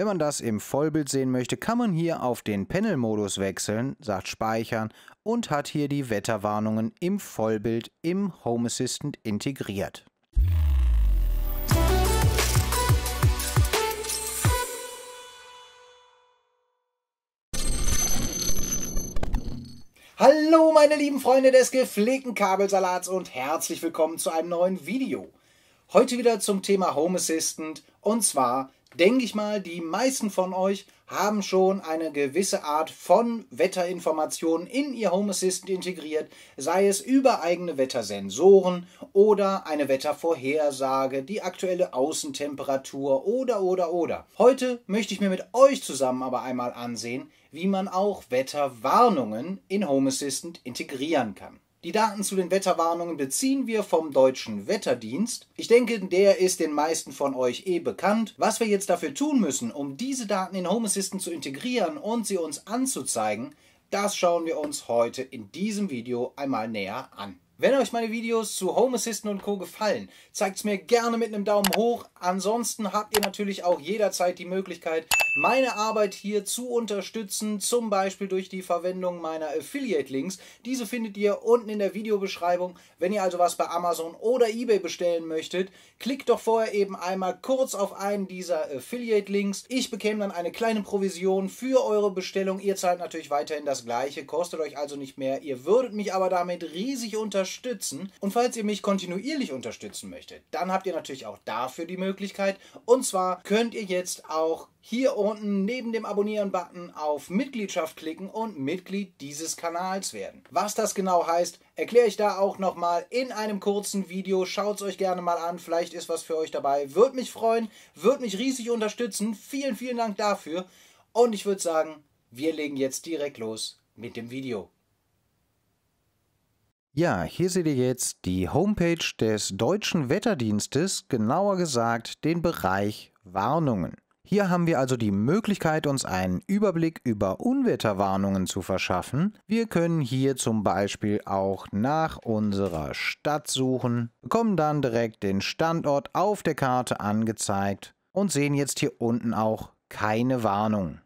Wenn man das im Vollbild sehen möchte, kann man hier auf den Panel-Modus wechseln, sagt Speichern und hat hier die Wetterwarnungen im Vollbild im Home Assistant integriert. Hallo meine lieben Freunde des gepflegten Kabelsalats und herzlich willkommen zu einem neuen Video. Heute wieder zum Thema Home Assistant und zwar denke ich mal, die meisten von euch haben schon eine gewisse Art von Wetterinformationen in ihr Home Assistant integriert, sei es über eigene Wettersensoren oder eine Wettervorhersage, die aktuelle Außentemperatur oder oder oder. Heute möchte ich mir mit euch zusammen aber einmal ansehen, wie man auch Wetterwarnungen in Home Assistant integrieren kann. Die Daten zu den Wetterwarnungen beziehen wir vom deutschen Wetterdienst. Ich denke, der ist den meisten von euch eh bekannt. Was wir jetzt dafür tun müssen, um diese Daten in Home Assistant zu integrieren und sie uns anzuzeigen, das schauen wir uns heute in diesem Video einmal näher an. Wenn euch meine Videos zu Home Assistant und Co. gefallen, zeigt es mir gerne mit einem Daumen hoch. Ansonsten habt ihr natürlich auch jederzeit die Möglichkeit, meine Arbeit hier zu unterstützen, zum Beispiel durch die Verwendung meiner Affiliate-Links. Diese findet ihr unten in der Videobeschreibung. Wenn ihr also was bei Amazon oder eBay bestellen möchtet, klickt doch vorher eben einmal kurz auf einen dieser Affiliate-Links. Ich bekäme dann eine kleine Provision für eure Bestellung. Ihr zahlt natürlich weiterhin das gleiche, kostet euch also nicht mehr. Ihr würdet mich aber damit riesig unterstützen. Und falls ihr mich kontinuierlich unterstützen möchtet, dann habt ihr natürlich auch dafür die Möglichkeit. Und zwar könnt ihr jetzt auch hier unten neben dem Abonnieren-Button auf Mitgliedschaft klicken und Mitglied dieses Kanals werden. Was das genau heißt, erkläre ich da auch nochmal in einem kurzen Video. Schaut es euch gerne mal an, vielleicht ist was für euch dabei. Würde mich freuen, würde mich riesig unterstützen. Vielen, vielen Dank dafür. Und ich würde sagen, wir legen jetzt direkt los mit dem Video. Ja, hier seht ihr jetzt die Homepage des Deutschen Wetterdienstes, genauer gesagt den Bereich Warnungen. Hier haben wir also die Möglichkeit, uns einen Überblick über Unwetterwarnungen zu verschaffen. Wir können hier zum Beispiel auch nach unserer Stadt suchen, bekommen dann direkt den Standort auf der Karte angezeigt und sehen jetzt hier unten auch keine Warnung.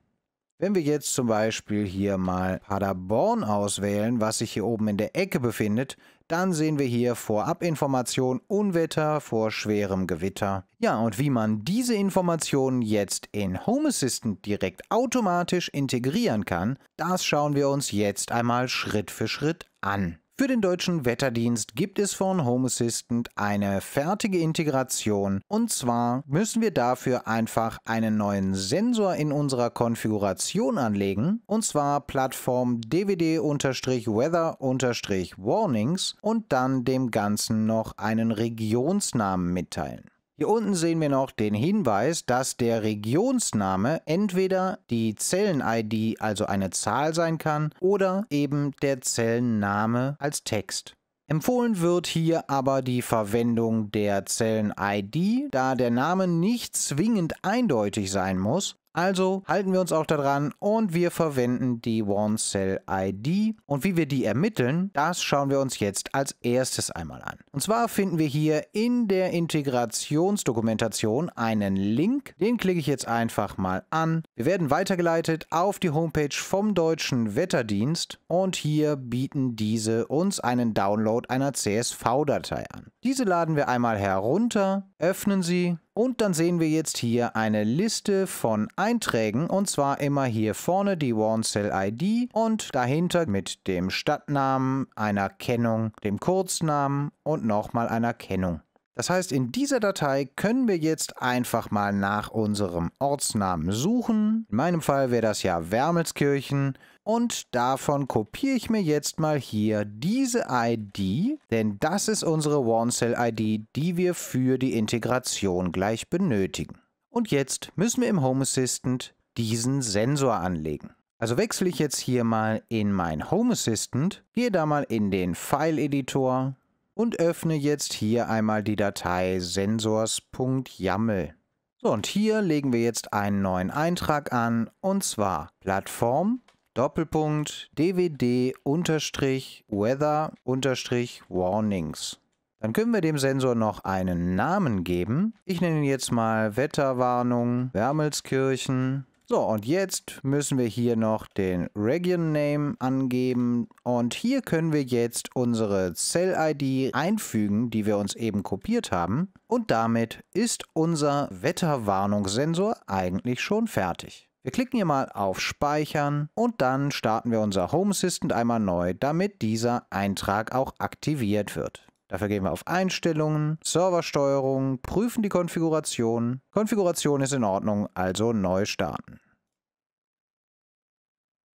Wenn wir jetzt zum Beispiel hier mal Paderborn auswählen, was sich hier oben in der Ecke befindet, dann sehen wir hier Vorabinformation Unwetter vor schwerem Gewitter. Ja, und wie man diese Informationen jetzt in Home Assistant direkt automatisch integrieren kann, das schauen wir uns jetzt einmal Schritt für Schritt an. Für den deutschen Wetterdienst gibt es von Home Assistant eine fertige Integration und zwar müssen wir dafür einfach einen neuen Sensor in unserer Konfiguration anlegen und zwar Plattform dvd weather warnings und dann dem Ganzen noch einen Regionsnamen mitteilen. Hier unten sehen wir noch den Hinweis, dass der Regionsname entweder die Zellen-ID, also eine Zahl sein kann, oder eben der Zellenname als Text. Empfohlen wird hier aber die Verwendung der Zellen-ID, da der Name nicht zwingend eindeutig sein muss, also halten wir uns auch daran und wir verwenden die OneCell-ID. Und wie wir die ermitteln, das schauen wir uns jetzt als erstes einmal an. Und zwar finden wir hier in der Integrationsdokumentation einen Link. Den klicke ich jetzt einfach mal an. Wir werden weitergeleitet auf die Homepage vom Deutschen Wetterdienst und hier bieten diese uns einen Download einer CSV-Datei an. Diese laden wir einmal herunter, öffnen sie und dann sehen wir jetzt hier eine Liste von Einträgen und zwar immer hier vorne die Warncell ID und dahinter mit dem Stadtnamen, einer Kennung, dem Kurznamen und nochmal einer Kennung. Das heißt, in dieser Datei können wir jetzt einfach mal nach unserem Ortsnamen suchen. In meinem Fall wäre das ja Wermelskirchen. Und davon kopiere ich mir jetzt mal hier diese ID, denn das ist unsere OneCell-ID, die wir für die Integration gleich benötigen. Und jetzt müssen wir im Home Assistant diesen Sensor anlegen. Also wechsle ich jetzt hier mal in mein Home Assistant, gehe da mal in den File-Editor, und öffne jetzt hier einmal die Datei sensors.yaml. So, und hier legen wir jetzt einen neuen Eintrag an, und zwar Plattform Doppelpunkt dwd unterstrich weather unterstrich warnings. Dann können wir dem Sensor noch einen Namen geben. Ich nenne ihn jetzt mal Wetterwarnung Wermelskirchen so, und jetzt müssen wir hier noch den Region Name angeben und hier können wir jetzt unsere Cell ID einfügen, die wir uns eben kopiert haben. Und damit ist unser Wetterwarnungssensor eigentlich schon fertig. Wir klicken hier mal auf Speichern und dann starten wir unser Home Assistant einmal neu, damit dieser Eintrag auch aktiviert wird. Dafür gehen wir auf Einstellungen, Serversteuerung, prüfen die Konfiguration. Konfiguration ist in Ordnung, also neu starten.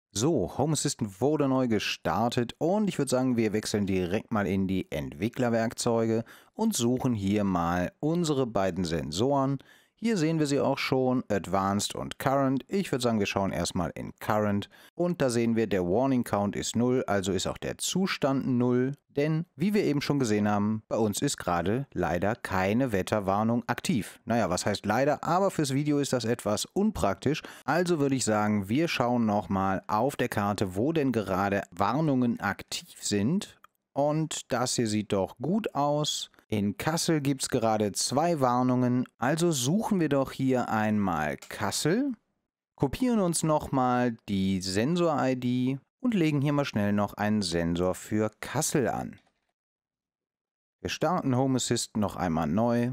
So, Home Assistant wurde neu gestartet und ich würde sagen, wir wechseln direkt mal in die Entwicklerwerkzeuge und suchen hier mal unsere beiden Sensoren. Hier sehen wir sie auch schon, Advanced und Current. Ich würde sagen, wir schauen erstmal in Current. Und da sehen wir, der Warning Count ist 0, also ist auch der Zustand 0. Denn, wie wir eben schon gesehen haben, bei uns ist gerade leider keine Wetterwarnung aktiv. Naja, was heißt leider, aber fürs Video ist das etwas unpraktisch. Also würde ich sagen, wir schauen nochmal auf der Karte, wo denn gerade Warnungen aktiv sind. Und das hier sieht doch gut aus. In Kassel gibt es gerade zwei Warnungen, also suchen wir doch hier einmal Kassel, kopieren uns nochmal die Sensor-ID und legen hier mal schnell noch einen Sensor für Kassel an. Wir starten Home Assist noch einmal neu.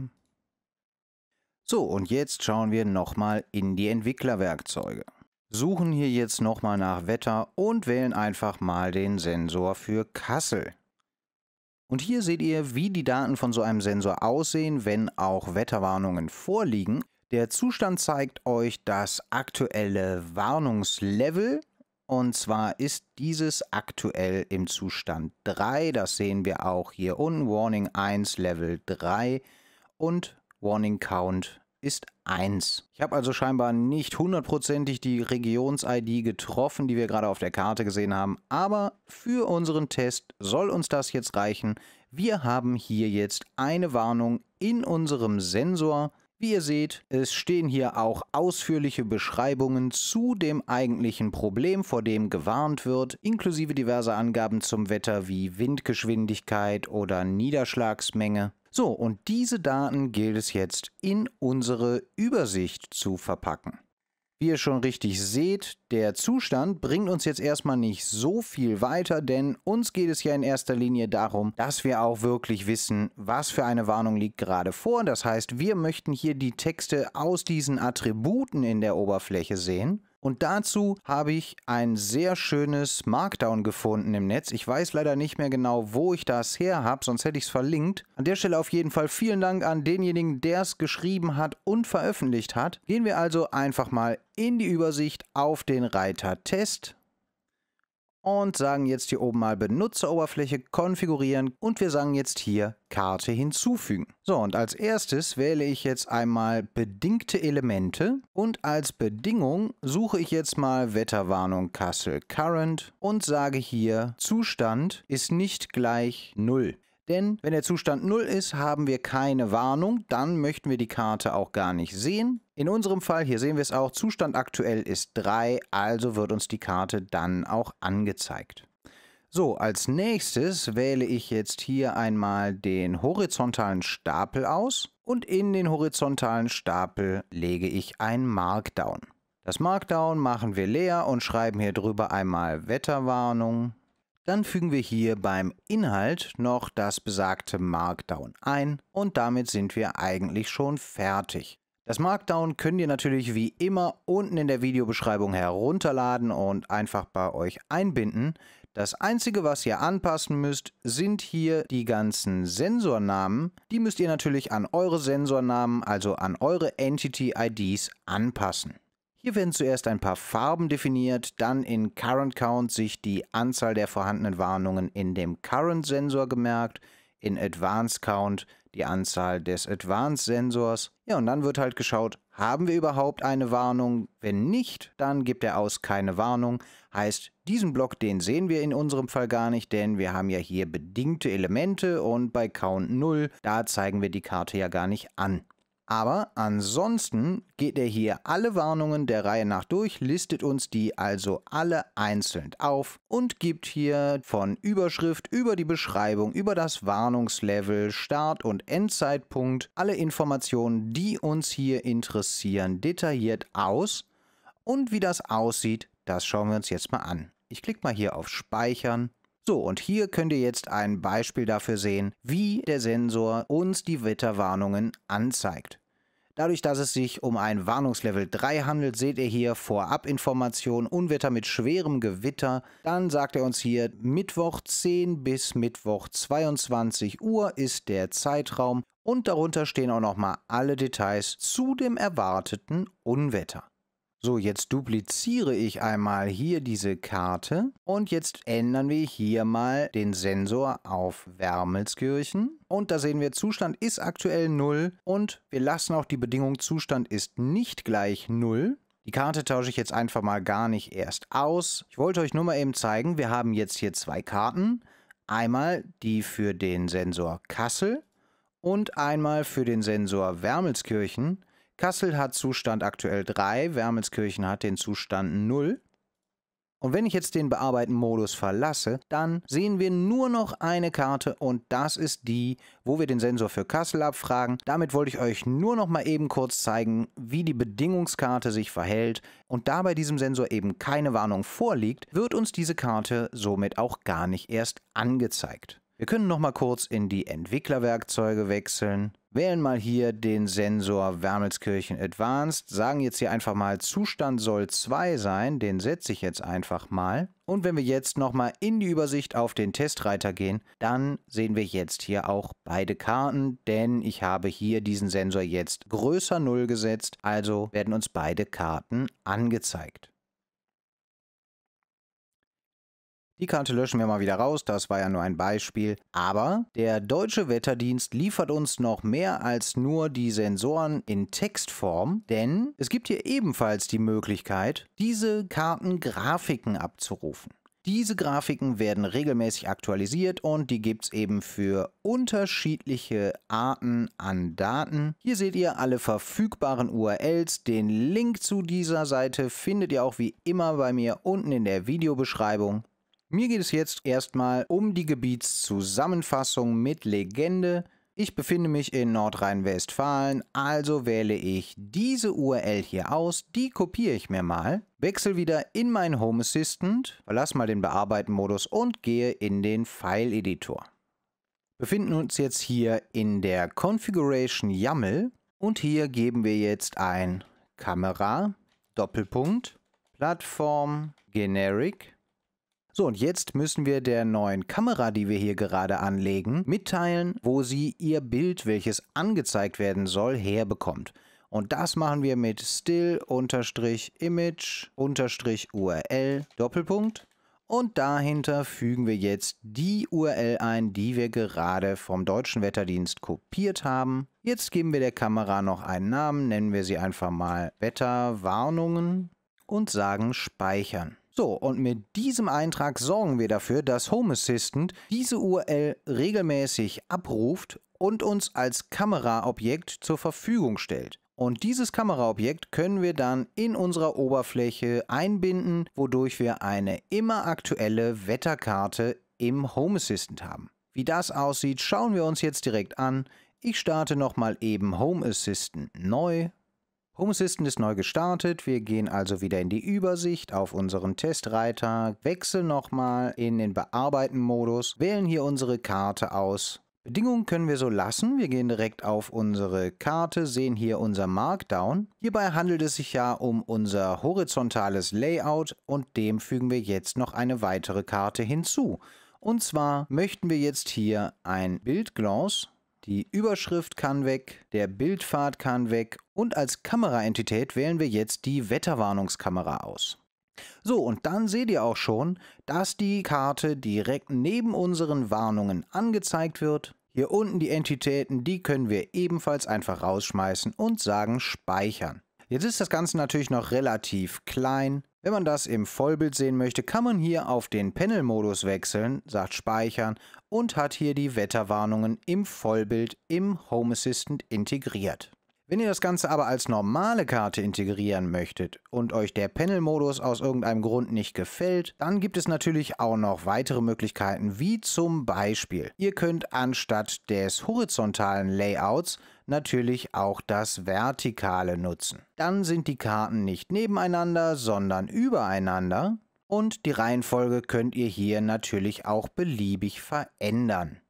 So, und jetzt schauen wir nochmal in die Entwicklerwerkzeuge. Suchen hier jetzt nochmal nach Wetter und wählen einfach mal den Sensor für Kassel. Und hier seht ihr, wie die Daten von so einem Sensor aussehen, wenn auch Wetterwarnungen vorliegen. Der Zustand zeigt euch das aktuelle Warnungslevel. Und zwar ist dieses aktuell im Zustand 3. Das sehen wir auch hier unten. Warning 1, Level 3. Und Warning Count ist 1. Ich habe also scheinbar nicht hundertprozentig die Regions-ID getroffen, die wir gerade auf der Karte gesehen haben, aber für unseren Test soll uns das jetzt reichen. Wir haben hier jetzt eine Warnung in unserem Sensor. Wie ihr seht, es stehen hier auch ausführliche Beschreibungen zu dem eigentlichen Problem, vor dem gewarnt wird, inklusive diverser Angaben zum Wetter wie Windgeschwindigkeit oder Niederschlagsmenge. So, und diese Daten gilt es jetzt in unsere Übersicht zu verpacken. Wie ihr schon richtig seht, der Zustand bringt uns jetzt erstmal nicht so viel weiter, denn uns geht es ja in erster Linie darum, dass wir auch wirklich wissen, was für eine Warnung liegt gerade vor. Das heißt, wir möchten hier die Texte aus diesen Attributen in der Oberfläche sehen und dazu habe ich ein sehr schönes Markdown gefunden im Netz. Ich weiß leider nicht mehr genau, wo ich das her habe, sonst hätte ich es verlinkt. An der Stelle auf jeden Fall vielen Dank an denjenigen, der es geschrieben hat und veröffentlicht hat. Gehen wir also einfach mal in die Übersicht auf den Reiter Test und sagen jetzt hier oben mal Benutzeroberfläche konfigurieren und wir sagen jetzt hier Karte hinzufügen. So, und als erstes wähle ich jetzt einmal bedingte Elemente und als Bedingung suche ich jetzt mal Wetterwarnung Kassel Current und sage hier Zustand ist nicht gleich 0. Denn wenn der Zustand 0 ist, haben wir keine Warnung, dann möchten wir die Karte auch gar nicht sehen. In unserem Fall, hier sehen wir es auch, Zustand aktuell ist 3, also wird uns die Karte dann auch angezeigt. So, als nächstes wähle ich jetzt hier einmal den horizontalen Stapel aus und in den horizontalen Stapel lege ich ein Markdown. Das Markdown machen wir leer und schreiben hier drüber einmal Wetterwarnung dann fügen wir hier beim Inhalt noch das besagte Markdown ein und damit sind wir eigentlich schon fertig. Das Markdown könnt ihr natürlich wie immer unten in der Videobeschreibung herunterladen und einfach bei euch einbinden. Das Einzige, was ihr anpassen müsst, sind hier die ganzen Sensornamen. Die müsst ihr natürlich an eure Sensornamen, also an eure Entity-IDs anpassen. Hier werden zuerst ein paar Farben definiert, dann in Current Count sich die Anzahl der vorhandenen Warnungen in dem Current Sensor gemerkt, in Advanced Count die Anzahl des Advanced Sensors. Ja, und dann wird halt geschaut, haben wir überhaupt eine Warnung? Wenn nicht, dann gibt er aus keine Warnung. Heißt, diesen Block, den sehen wir in unserem Fall gar nicht, denn wir haben ja hier bedingte Elemente und bei Count 0, da zeigen wir die Karte ja gar nicht an. Aber ansonsten geht er hier alle Warnungen der Reihe nach durch, listet uns die also alle einzeln auf und gibt hier von Überschrift über die Beschreibung, über das Warnungslevel, Start- und Endzeitpunkt alle Informationen, die uns hier interessieren, detailliert aus. Und wie das aussieht, das schauen wir uns jetzt mal an. Ich klicke mal hier auf Speichern so, und hier könnt ihr jetzt ein Beispiel dafür sehen, wie der Sensor uns die Wetterwarnungen anzeigt. Dadurch, dass es sich um ein Warnungslevel 3 handelt, seht ihr hier Vorabinformation Unwetter mit schwerem Gewitter. Dann sagt er uns hier Mittwoch 10 bis Mittwoch 22 Uhr ist der Zeitraum und darunter stehen auch nochmal alle Details zu dem erwarteten Unwetter. So, jetzt dupliziere ich einmal hier diese Karte und jetzt ändern wir hier mal den Sensor auf Wermelskirchen. Und da sehen wir, Zustand ist aktuell 0 und wir lassen auch die Bedingung Zustand ist nicht gleich 0. Die Karte tausche ich jetzt einfach mal gar nicht erst aus. Ich wollte euch nur mal eben zeigen, wir haben jetzt hier zwei Karten. Einmal die für den Sensor Kassel und einmal für den Sensor Wermelskirchen. Kassel hat Zustand aktuell 3, Wermelskirchen hat den Zustand 0. Und wenn ich jetzt den Bearbeiten-Modus verlasse, dann sehen wir nur noch eine Karte und das ist die, wo wir den Sensor für Kassel abfragen. Damit wollte ich euch nur noch mal eben kurz zeigen, wie die Bedingungskarte sich verhält. Und da bei diesem Sensor eben keine Warnung vorliegt, wird uns diese Karte somit auch gar nicht erst angezeigt. Wir können noch mal kurz in die Entwicklerwerkzeuge wechseln wählen mal hier den Sensor Wermelskirchen Advanced, sagen jetzt hier einfach mal Zustand soll 2 sein, den setze ich jetzt einfach mal. Und wenn wir jetzt nochmal in die Übersicht auf den Testreiter gehen, dann sehen wir jetzt hier auch beide Karten, denn ich habe hier diesen Sensor jetzt größer 0 gesetzt, also werden uns beide Karten angezeigt. Die Karte löschen wir mal wieder raus, das war ja nur ein Beispiel. Aber der deutsche Wetterdienst liefert uns noch mehr als nur die Sensoren in Textform, denn es gibt hier ebenfalls die Möglichkeit, diese Karten Grafiken abzurufen. Diese Grafiken werden regelmäßig aktualisiert und die gibt es eben für unterschiedliche Arten an Daten. Hier seht ihr alle verfügbaren URLs. Den Link zu dieser Seite findet ihr auch wie immer bei mir unten in der Videobeschreibung. Mir geht es jetzt erstmal um die Gebietszusammenfassung mit Legende. Ich befinde mich in Nordrhein-Westfalen, also wähle ich diese URL hier aus, die kopiere ich mir mal, wechsle wieder in meinen Home Assistant, verlasse mal den Bearbeiten-Modus und gehe in den File-Editor. Befinden uns jetzt hier in der Configuration YAML und hier geben wir jetzt ein Kamera, Doppelpunkt, Plattform, Generic so, und jetzt müssen wir der neuen Kamera, die wir hier gerade anlegen, mitteilen, wo sie ihr Bild, welches angezeigt werden soll, herbekommt. Und das machen wir mit still-image-url Doppelpunkt. Und dahinter fügen wir jetzt die URL ein, die wir gerade vom deutschen Wetterdienst kopiert haben. Jetzt geben wir der Kamera noch einen Namen, nennen wir sie einfach mal Wetterwarnungen und sagen Speichern. So, und mit diesem Eintrag sorgen wir dafür, dass Home Assistant diese URL regelmäßig abruft und uns als Kameraobjekt zur Verfügung stellt. Und dieses Kameraobjekt können wir dann in unserer Oberfläche einbinden, wodurch wir eine immer aktuelle Wetterkarte im Home Assistant haben. Wie das aussieht, schauen wir uns jetzt direkt an. Ich starte nochmal eben Home Assistant neu Home Assistant ist neu gestartet. Wir gehen also wieder in die Übersicht auf unseren Testreiter, wechseln nochmal in den Bearbeiten-Modus, wählen hier unsere Karte aus. Bedingungen können wir so lassen. Wir gehen direkt auf unsere Karte, sehen hier unser Markdown. Hierbei handelt es sich ja um unser horizontales Layout und dem fügen wir jetzt noch eine weitere Karte hinzu. Und zwar möchten wir jetzt hier ein Bildgloss die Überschrift kann weg, der Bildpfad kann weg und als Kameraentität wählen wir jetzt die Wetterwarnungskamera aus. So, und dann seht ihr auch schon, dass die Karte direkt neben unseren Warnungen angezeigt wird. Hier unten die Entitäten, die können wir ebenfalls einfach rausschmeißen und sagen Speichern. Jetzt ist das Ganze natürlich noch relativ klein, wenn man das im Vollbild sehen möchte, kann man hier auf den Panel-Modus wechseln, sagt Speichern und hat hier die Wetterwarnungen im Vollbild im Home Assistant integriert. Wenn ihr das Ganze aber als normale Karte integrieren möchtet und euch der Panel-Modus aus irgendeinem Grund nicht gefällt, dann gibt es natürlich auch noch weitere Möglichkeiten, wie zum Beispiel, ihr könnt anstatt des horizontalen Layouts natürlich auch das Vertikale nutzen. Dann sind die Karten nicht nebeneinander, sondern übereinander und die Reihenfolge könnt ihr hier natürlich auch beliebig verändern.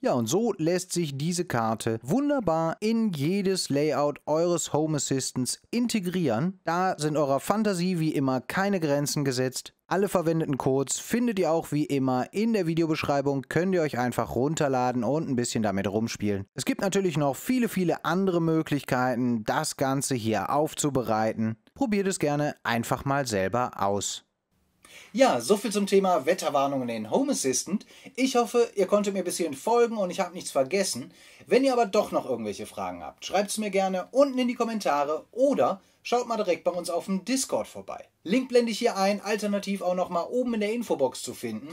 Ja, und so lässt sich diese Karte wunderbar in jedes Layout eures Home Assistants integrieren. Da sind eurer Fantasie wie immer keine Grenzen gesetzt. Alle verwendeten Codes findet ihr auch wie immer in der Videobeschreibung, könnt ihr euch einfach runterladen und ein bisschen damit rumspielen. Es gibt natürlich noch viele, viele andere Möglichkeiten, das Ganze hier aufzubereiten. Probiert es gerne einfach mal selber aus. Ja, soviel zum Thema Wetterwarnungen in Home Assistant. Ich hoffe, ihr konntet mir ein bisschen folgen und ich habe nichts vergessen. Wenn ihr aber doch noch irgendwelche Fragen habt, schreibt es mir gerne unten in die Kommentare oder schaut mal direkt bei uns auf dem Discord vorbei. Link blende ich hier ein, alternativ auch nochmal oben in der Infobox zu finden.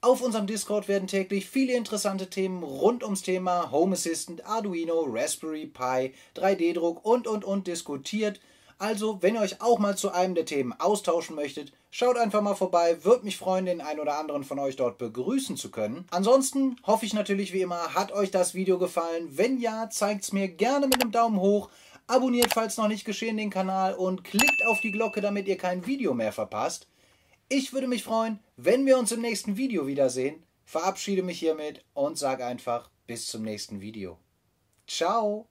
Auf unserem Discord werden täglich viele interessante Themen rund ums Thema Home Assistant, Arduino, Raspberry Pi, 3D-Druck und und und diskutiert. Also, wenn ihr euch auch mal zu einem der Themen austauschen möchtet, schaut einfach mal vorbei. Würde mich freuen, den einen oder anderen von euch dort begrüßen zu können. Ansonsten hoffe ich natürlich wie immer, hat euch das Video gefallen? Wenn ja, zeigt es mir gerne mit einem Daumen hoch. Abonniert, falls noch nicht geschehen, den Kanal und klickt auf die Glocke, damit ihr kein Video mehr verpasst. Ich würde mich freuen, wenn wir uns im nächsten Video wiedersehen. Verabschiede mich hiermit und sage einfach bis zum nächsten Video. Ciao!